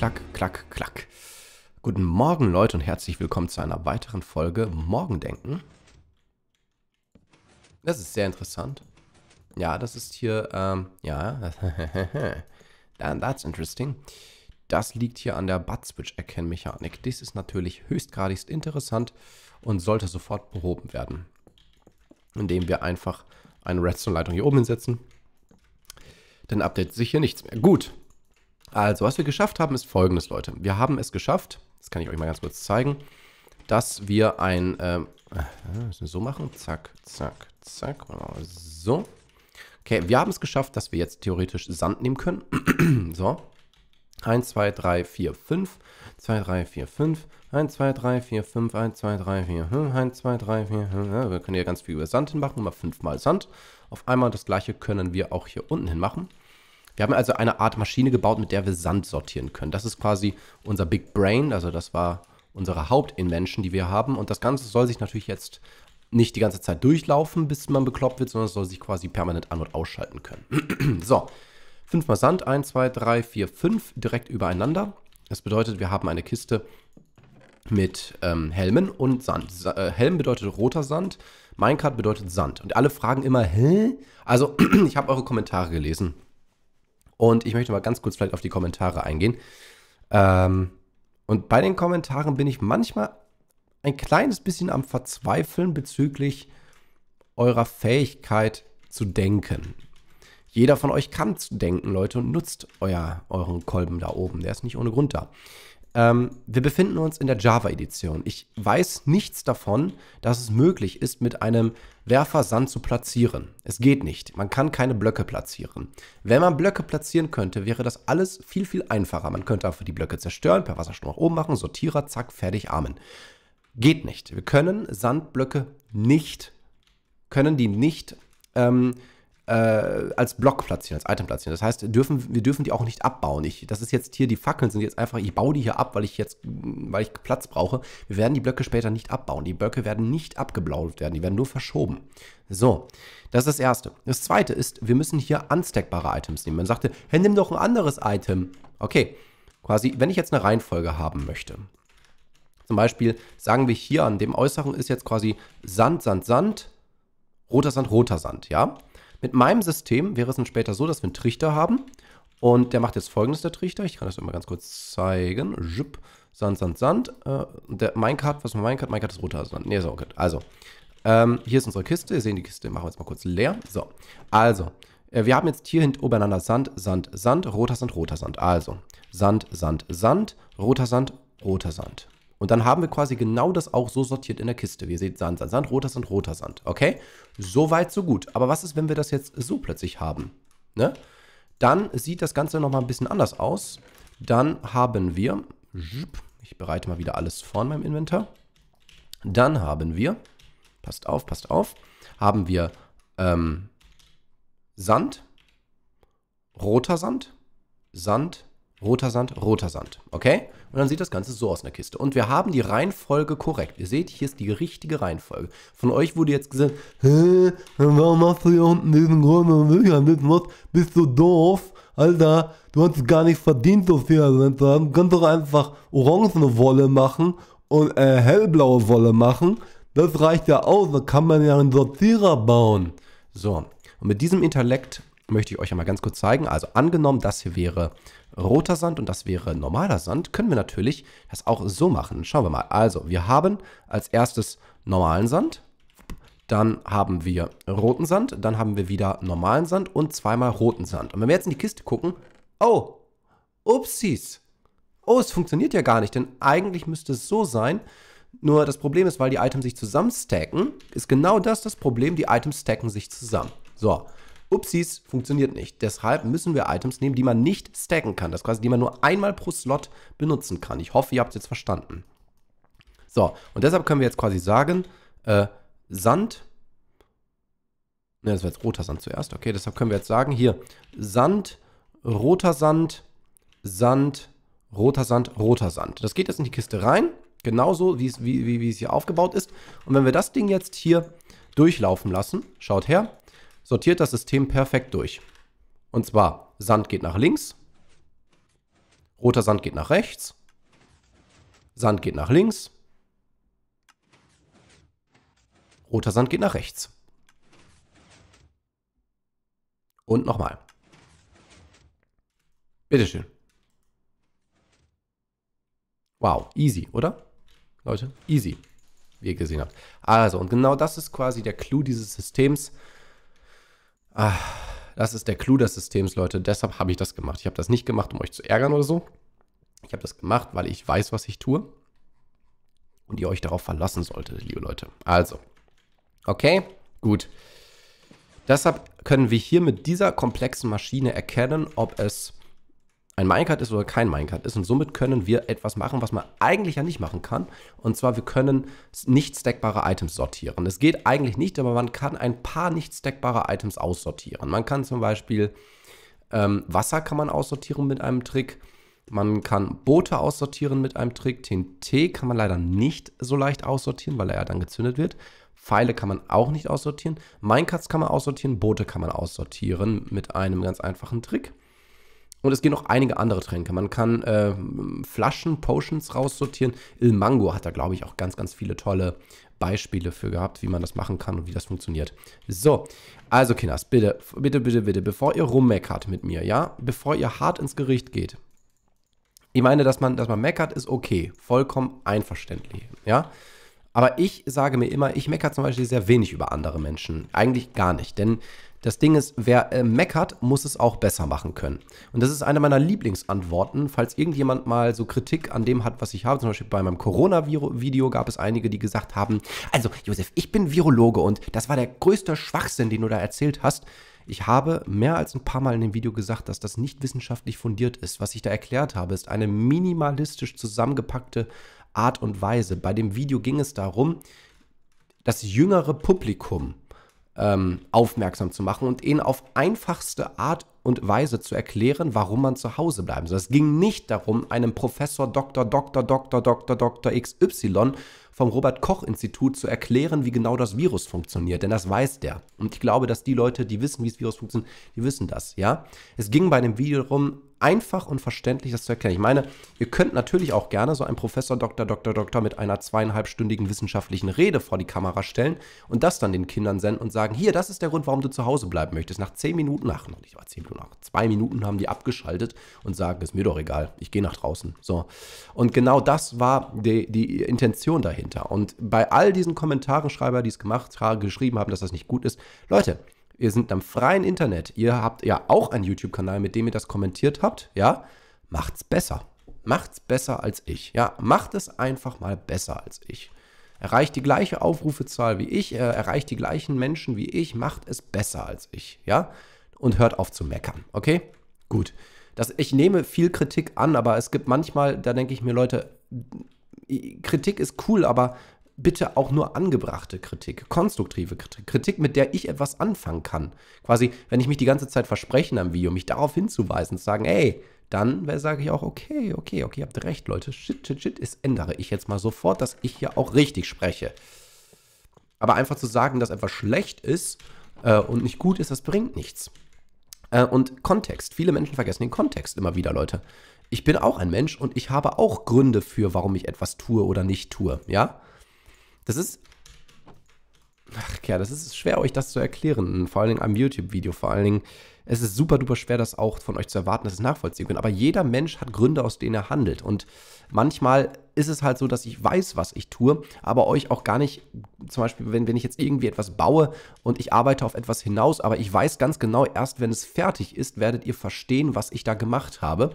Klack, klack, klack. Guten Morgen, Leute, und herzlich willkommen zu einer weiteren Folge Morgendenken. Das ist sehr interessant. Ja, das ist hier, ähm, ja, that's interesting. Das liegt hier an der Butt-Switch-Erkennmechanik. Dies ist natürlich höchstgradigst interessant und sollte sofort behoben werden, indem wir einfach eine Redstone-Leitung hier oben hinsetzen. Dann updatet sich hier nichts mehr. Gut, also, was wir geschafft haben, ist folgendes, Leute. Wir haben es geschafft, das kann ich euch mal ganz kurz zeigen, dass wir ein, ähm, so machen, zack, zack, zack, so. Okay, wir haben es geschafft, dass wir jetzt theoretisch Sand nehmen können. so. 1, 2, 3, 4, 5, 2, 3, 4, 5, 1, 2, 3, 4, 5, 1, 2, 3, 4, 5, 1, 2, 3, 4, 5. Ja, wir können hier ganz viel über Sand hinmachen, mal fünfmal Sand. Auf einmal das gleiche können wir auch hier unten hinmachen. Wir haben also eine Art Maschine gebaut, mit der wir Sand sortieren können. Das ist quasi unser Big Brain, also das war unsere Hauptinvention, die wir haben. Und das Ganze soll sich natürlich jetzt nicht die ganze Zeit durchlaufen, bis man bekloppt wird, sondern es soll sich quasi permanent an- und ausschalten können. so, fünfmal Sand, 1, 2, 3, 4, 5 direkt übereinander. Das bedeutet, wir haben eine Kiste mit ähm, Helmen und Sand. Sa äh, Helm bedeutet roter Sand, Minecart bedeutet Sand. Und alle fragen immer, hä? Also, ich habe eure Kommentare gelesen. Und ich möchte mal ganz kurz vielleicht auf die Kommentare eingehen. Ähm, und bei den Kommentaren bin ich manchmal ein kleines bisschen am Verzweifeln bezüglich eurer Fähigkeit zu denken. Jeder von euch kann zu denken, Leute, und nutzt euer, euren Kolben da oben. Der ist nicht ohne Grund da. Ähm, wir befinden uns in der Java-Edition. Ich weiß nichts davon, dass es möglich ist, mit einem Werfer Sand zu platzieren. Es geht nicht. Man kann keine Blöcke platzieren. Wenn man Blöcke platzieren könnte, wäre das alles viel, viel einfacher. Man könnte einfach die Blöcke zerstören, per Wasserstoff nach oben machen, Sortierer, zack, fertig, Amen. Geht nicht. Wir können Sandblöcke nicht, können die nicht ähm, äh, als Block platzieren, als Item platzieren. Das heißt, dürfen, wir dürfen die auch nicht abbauen. Ich, das ist jetzt hier, die Fackeln sind jetzt einfach, ich baue die hier ab, weil ich jetzt, weil ich Platz brauche. Wir werden die Blöcke später nicht abbauen. Die Blöcke werden nicht abgeblaut werden, die werden nur verschoben. So, das ist das Erste. Das Zweite ist, wir müssen hier unstackbare Items nehmen. Man sagte, hey, nimm doch ein anderes Item. Okay, quasi, wenn ich jetzt eine Reihenfolge haben möchte, zum Beispiel sagen wir hier an dem Äußeren ist jetzt quasi Sand, Sand, Sand, roter Sand, roter Sand, ja? Mit meinem System wäre es dann später so, dass wir einen Trichter haben. Und der macht jetzt folgendes, der Trichter. Ich kann das mal ganz kurz zeigen. Jupp. Sand, Sand, Sand. Äh, der Minecart, was war Minecart? Minecart ist roter Sand. Nee, auch gut. Also, ähm, hier ist unsere Kiste. Ihr seht die Kiste, machen wir jetzt mal kurz leer. So, also, äh, wir haben jetzt hier hinten obereinander Sand, Sand, Sand, roter Sand, roter Sand. Also, Sand, Sand, Sand, roter Sand, roter Sand. Und dann haben wir quasi genau das auch so sortiert in der Kiste. Wir sehen Sand, Sand, Sand, roter Sand, roter Sand. Okay? So weit, so gut. Aber was ist, wenn wir das jetzt so plötzlich haben? Ne? Dann sieht das Ganze nochmal ein bisschen anders aus. Dann haben wir, ich bereite mal wieder alles vor in meinem Inventar. Dann haben wir, passt auf, passt auf, haben wir ähm, Sand, roter Sand, Sand, roter Sand, roter Sand. Okay? Und dann sieht das Ganze so aus in der Kiste. Und wir haben die Reihenfolge korrekt. Ihr seht, hier ist die richtige Reihenfolge. Von euch wurde jetzt gesagt, hä, warum machst du hier unten diesen Räume Bist du doof? Alter, du hast es gar nicht verdient, so viel Sand zu haben. Du kannst doch einfach orangene Wolle machen und äh, hellblaue Wolle machen. Das reicht ja aus, da kann man ja einen Sortierer bauen. So, und mit diesem Intellekt möchte ich euch einmal ganz kurz zeigen. Also angenommen, das hier wäre roter Sand und das wäre normaler Sand, können wir natürlich das auch so machen. Schauen wir mal. Also wir haben als erstes normalen Sand, dann haben wir roten Sand, dann haben wir wieder normalen Sand und zweimal roten Sand. Und wenn wir jetzt in die Kiste gucken, oh, upsies. Oh, es funktioniert ja gar nicht, denn eigentlich müsste es so sein, nur das Problem ist, weil die Items sich zusammen stacken, ist genau das das Problem, die Items stacken sich zusammen. So, Upsis, funktioniert nicht. Deshalb müssen wir Items nehmen, die man nicht stacken kann. Das heißt, die man nur einmal pro Slot benutzen kann. Ich hoffe, ihr habt es jetzt verstanden. So, und deshalb können wir jetzt quasi sagen, äh, Sand, ne, das war jetzt roter Sand zuerst, okay, deshalb können wir jetzt sagen, hier, Sand, roter Sand, Sand, roter Sand, roter Sand. Das geht jetzt in die Kiste rein, genauso wie, wie, wie es hier aufgebaut ist. Und wenn wir das Ding jetzt hier durchlaufen lassen, schaut her, sortiert das System perfekt durch. Und zwar, Sand geht nach links, roter Sand geht nach rechts, Sand geht nach links, roter Sand geht nach rechts. Und nochmal. Bitteschön. Wow, easy, oder? Leute, easy, wie ihr gesehen habt. Also, und genau das ist quasi der Clou dieses Systems. Ah, das ist der Clou des Systems, Leute. Deshalb habe ich das gemacht. Ich habe das nicht gemacht, um euch zu ärgern oder so. Ich habe das gemacht, weil ich weiß, was ich tue. Und ihr euch darauf verlassen solltet, liebe Leute. Also. Okay, gut. Deshalb können wir hier mit dieser komplexen Maschine erkennen, ob es ein Minecart ist oder kein Minecart ist. Und somit können wir etwas machen, was man eigentlich ja nicht machen kann. Und zwar, wir können nicht stackbare Items sortieren. Es geht eigentlich nicht, aber man kann ein paar nicht stackbare Items aussortieren. Man kann zum Beispiel ähm, Wasser kann man aussortieren mit einem Trick. Man kann Boote aussortieren mit einem Trick. TNT kann man leider nicht so leicht aussortieren, weil er ja dann gezündet wird. Pfeile kann man auch nicht aussortieren. Minecarts kann man aussortieren. Boote kann man aussortieren mit einem ganz einfachen Trick. Und es gehen noch einige andere Tränke. Man kann äh, Flaschen, Potions raussortieren. Il Mango hat da, glaube ich, auch ganz, ganz viele tolle Beispiele für gehabt, wie man das machen kann und wie das funktioniert. So, also Kinders, bitte, bitte, bitte, bitte, bevor ihr rummeckert mit mir, ja, bevor ihr hart ins Gericht geht. Ich meine, dass man, dass man meckert, ist okay. Vollkommen einverständlich, ja. Aber ich sage mir immer, ich meckere zum Beispiel sehr wenig über andere Menschen. Eigentlich gar nicht, denn das Ding ist, wer äh, meckert, muss es auch besser machen können. Und das ist eine meiner Lieblingsantworten. Falls irgendjemand mal so Kritik an dem hat, was ich habe, zum Beispiel bei meinem Corona-Video gab es einige, die gesagt haben, also Josef, ich bin Virologe und das war der größte Schwachsinn, den du da erzählt hast. Ich habe mehr als ein paar Mal in dem Video gesagt, dass das nicht wissenschaftlich fundiert ist. Was ich da erklärt habe, ist eine minimalistisch zusammengepackte Art und Weise. Bei dem Video ging es darum, das jüngere Publikum ähm, aufmerksam zu machen und ihnen auf einfachste Art und Weise zu erklären, warum man zu Hause bleiben soll. Es ging nicht darum, einem Professor Dr. Dr. Dr. Dr. Dr. XY vom Robert Koch Institut zu erklären, wie genau das Virus funktioniert, denn das weiß der. Und ich glaube, dass die Leute, die wissen, wie das Virus funktioniert, die wissen das, ja. Es ging bei dem Video darum, einfach und verständlich das zu erklären. Ich meine, ihr könnt natürlich auch gerne so einen Professor, Doktor, Doktor, Doktor mit einer zweieinhalbstündigen wissenschaftlichen Rede vor die Kamera stellen und das dann den Kindern senden und sagen, hier, das ist der Grund, warum du zu Hause bleiben möchtest. Nach zehn Minuten, nach noch nicht mal zehn Minuten, nach zwei Minuten haben die abgeschaltet und sagen, ist mir doch egal, ich gehe nach draußen. So. Und genau das war die, die Intention dahin dahinter. Und bei all diesen Kommentarenschreiber, die es gemacht haben, geschrieben haben, dass das nicht gut ist, Leute, ihr sind am freien Internet. Ihr habt ja auch einen YouTube-Kanal, mit dem ihr das kommentiert habt, ja? Macht's besser. Macht's besser als ich. Ja, macht es einfach mal besser als ich. Erreicht die gleiche Aufrufezahl wie ich, äh, erreicht die gleichen Menschen wie ich, macht es besser als ich, ja? Und hört auf zu meckern, okay? Gut. Das, ich nehme viel Kritik an, aber es gibt manchmal, da denke ich mir, Leute, äh, Kritik ist cool, aber bitte auch nur angebrachte Kritik, konstruktive Kritik, Kritik, mit der ich etwas anfangen kann. Quasi, wenn ich mich die ganze Zeit versprechen am Video, mich darauf hinzuweisen, zu sagen, ey, dann sage ich auch, okay, okay, okay, ihr habt recht, Leute, shit, shit, shit, es ändere ich jetzt mal sofort, dass ich hier auch richtig spreche. Aber einfach zu sagen, dass etwas schlecht ist äh, und nicht gut ist, das bringt nichts. Äh, und Kontext. Viele Menschen vergessen den Kontext immer wieder, Leute ich bin auch ein Mensch und ich habe auch Gründe für, warum ich etwas tue oder nicht tue, ja? Das ist. Ach ja, das ist schwer, euch das zu erklären. Vor allen Dingen am YouTube-Video. Vor allen Dingen, es ist super duper schwer, das auch von euch zu erwarten, dass es nachvollziehen könnt. Aber jeder Mensch hat Gründe, aus denen er handelt. Und manchmal ist es halt so, dass ich weiß, was ich tue, aber euch auch gar nicht, zum Beispiel, wenn, wenn ich jetzt irgendwie etwas baue und ich arbeite auf etwas hinaus, aber ich weiß ganz genau, erst wenn es fertig ist, werdet ihr verstehen, was ich da gemacht habe.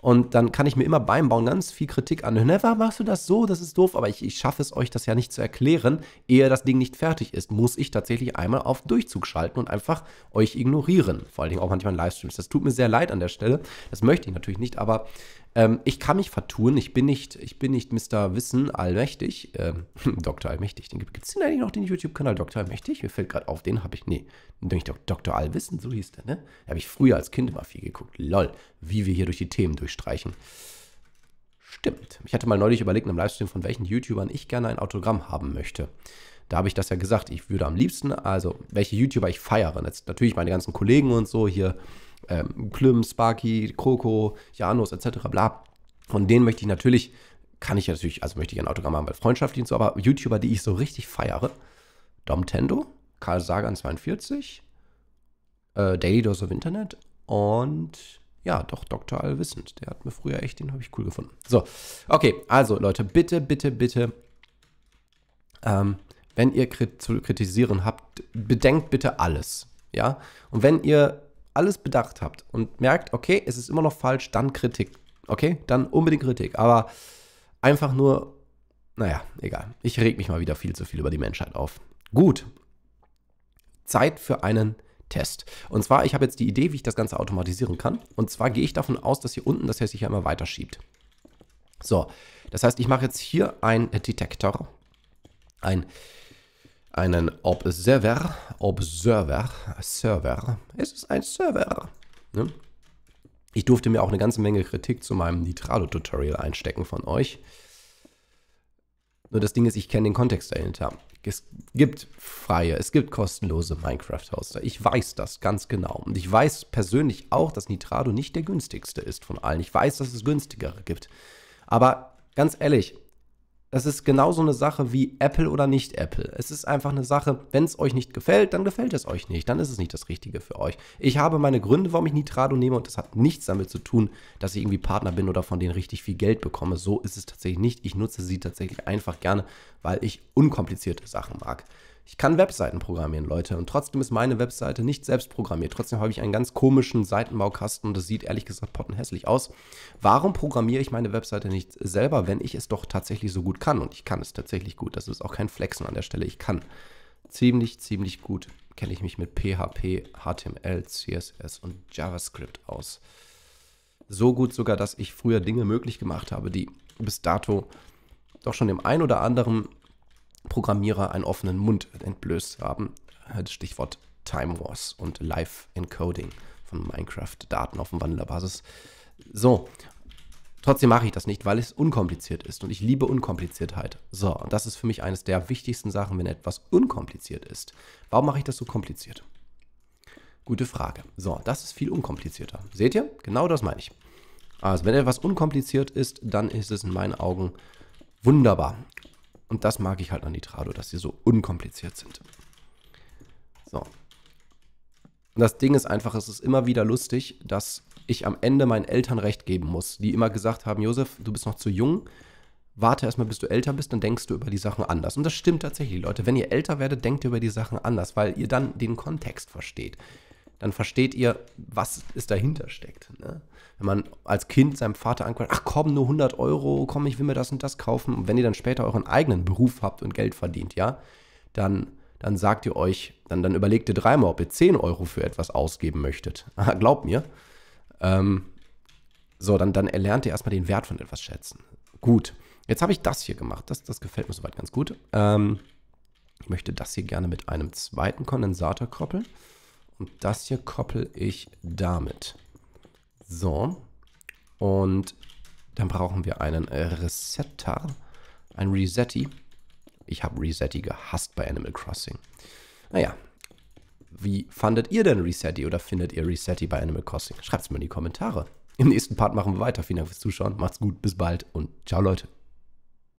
Und dann kann ich mir immer beim Bauen ganz viel Kritik anhören. Never machst du das so? Das ist doof, aber ich, ich schaffe es euch das ja nicht zu erklären. Ehe das Ding nicht fertig ist, muss ich tatsächlich einmal auf Durchzug schalten und einfach euch ignorieren. Vor allen Dingen auch manchmal in Livestreams. Das tut mir sehr leid an der Stelle. Das möchte ich natürlich nicht, aber ähm, ich kann mich vertun, ich bin nicht, ich bin nicht Mr. Wissen allmächtig, ähm, Dr. Allmächtig. Gibt es denn eigentlich noch den YouTube-Kanal Dr. Allmächtig? Mir fällt gerade auf, den habe ich, nee, den denke ich doch, Dr. Allwissen, so hieß der, ne? Da habe ich früher als Kind immer viel geguckt. Lol, wie wir hier durch die Themen durchstreichen. Stimmt. Ich hatte mal neulich überlegt in einem Livestream, von welchen YouTubern ich gerne ein Autogramm haben möchte. Da habe ich das ja gesagt. Ich würde am liebsten, also welche YouTuber ich feiere. Jetzt natürlich meine ganzen Kollegen und so hier, ähm, Klim, Sparky, Kroko, Janus etc. bla. Von denen möchte ich natürlich, kann ich natürlich, also möchte ich ein Autogramm haben, weil freundschaftlich und so, aber YouTuber, die ich so richtig feiere, Domtendo, Karl Sagan 42, äh, Daily Dose of Internet und ja, doch, Dr. Allwissend. Der hat mir früher echt, den habe ich cool gefunden. So, okay, also Leute, bitte, bitte, bitte, ähm, wenn ihr krit zu kritisieren habt, bedenkt bitte alles. Ja, und wenn ihr alles bedacht habt und merkt, okay, es ist immer noch falsch, dann Kritik. Okay, dann unbedingt Kritik. Aber einfach nur, naja, egal. Ich reg mich mal wieder viel zu viel über die Menschheit auf. Gut. Zeit für einen Test. Und zwar, ich habe jetzt die Idee, wie ich das Ganze automatisieren kann. Und zwar gehe ich davon aus, dass hier unten das Herz immer weiter schiebt. So, das heißt, ich mache jetzt hier einen Detektor, ein einen Observer, Observer, Server. Es ist ein Server. Ne? Ich durfte mir auch eine ganze Menge Kritik zu meinem Nitrado-Tutorial einstecken von euch. Nur das Ding ist, ich kenne den Kontext dahinter. Es gibt freie, es gibt kostenlose Minecraft-Hoster. Ich weiß das ganz genau. Und ich weiß persönlich auch, dass Nitrado nicht der günstigste ist von allen. Ich weiß, dass es günstigere gibt. Aber ganz ehrlich, das ist genauso eine Sache wie Apple oder nicht Apple. Es ist einfach eine Sache, wenn es euch nicht gefällt, dann gefällt es euch nicht. Dann ist es nicht das Richtige für euch. Ich habe meine Gründe, warum ich Nitrado nehme und das hat nichts damit zu tun, dass ich irgendwie Partner bin oder von denen richtig viel Geld bekomme. So ist es tatsächlich nicht. Ich nutze sie tatsächlich einfach gerne, weil ich unkomplizierte Sachen mag. Ich kann Webseiten programmieren, Leute. Und trotzdem ist meine Webseite nicht selbst programmiert. Trotzdem habe ich einen ganz komischen Seitenbaukasten und das sieht ehrlich gesagt pottenhässlich aus. Warum programmiere ich meine Webseite nicht selber, wenn ich es doch tatsächlich so gut kann? Und ich kann es tatsächlich gut. Das ist auch kein Flexen an der Stelle. Ich kann ziemlich, ziemlich gut kenne ich mich mit PHP, HTML, CSS und JavaScript aus. So gut sogar, dass ich früher Dinge möglich gemacht habe, die bis dato doch schon dem einen oder anderen Programmierer einen offenen Mund entblößt haben. Äh, Stichwort Time Wars und Live Encoding von Minecraft-Daten auf Umwandlerbasis. So, Trotzdem mache ich das nicht, weil es unkompliziert ist und ich liebe Unkompliziertheit. So, und das ist für mich eines der wichtigsten Sachen, wenn etwas unkompliziert ist. Warum mache ich das so kompliziert? Gute Frage. So, das ist viel unkomplizierter. Seht ihr? Genau das meine ich. Also, wenn etwas unkompliziert ist, dann ist es in meinen Augen wunderbar. Und das mag ich halt an Nitrado, dass sie so unkompliziert sind. So. Und das Ding ist einfach, es ist immer wieder lustig, dass ich am Ende meinen Eltern recht geben muss, die immer gesagt haben, Josef, du bist noch zu jung, warte erstmal, bis du älter bist, dann denkst du über die Sachen anders. Und das stimmt tatsächlich, Leute. Wenn ihr älter werdet, denkt ihr über die Sachen anders, weil ihr dann den Kontext versteht dann versteht ihr, was ist dahinter steckt. Ne? Wenn man als Kind seinem Vater anquatscht, ach komm, nur 100 Euro, komm, ich will mir das und das kaufen. Und wenn ihr dann später euren eigenen Beruf habt und Geld verdient, ja, dann, dann sagt ihr euch, dann, dann überlegt ihr dreimal, ob ihr 10 Euro für etwas ausgeben möchtet. Glaubt mir. Ähm, so, dann, dann erlernt ihr erstmal den Wert von etwas schätzen. Gut, jetzt habe ich das hier gemacht. Das, das gefällt mir soweit ganz gut. Ähm, ich möchte das hier gerne mit einem zweiten Kondensator koppeln. Und das hier koppel ich damit. So. Und dann brauchen wir einen Resetter, ein Resetti. Ich habe Resetti gehasst bei Animal Crossing. Naja, wie fandet ihr denn Resetti oder findet ihr Resetti bei Animal Crossing? Schreibt es mir in die Kommentare. Im nächsten Part machen wir weiter. Vielen Dank fürs Zuschauen. Macht's gut, bis bald und ciao Leute.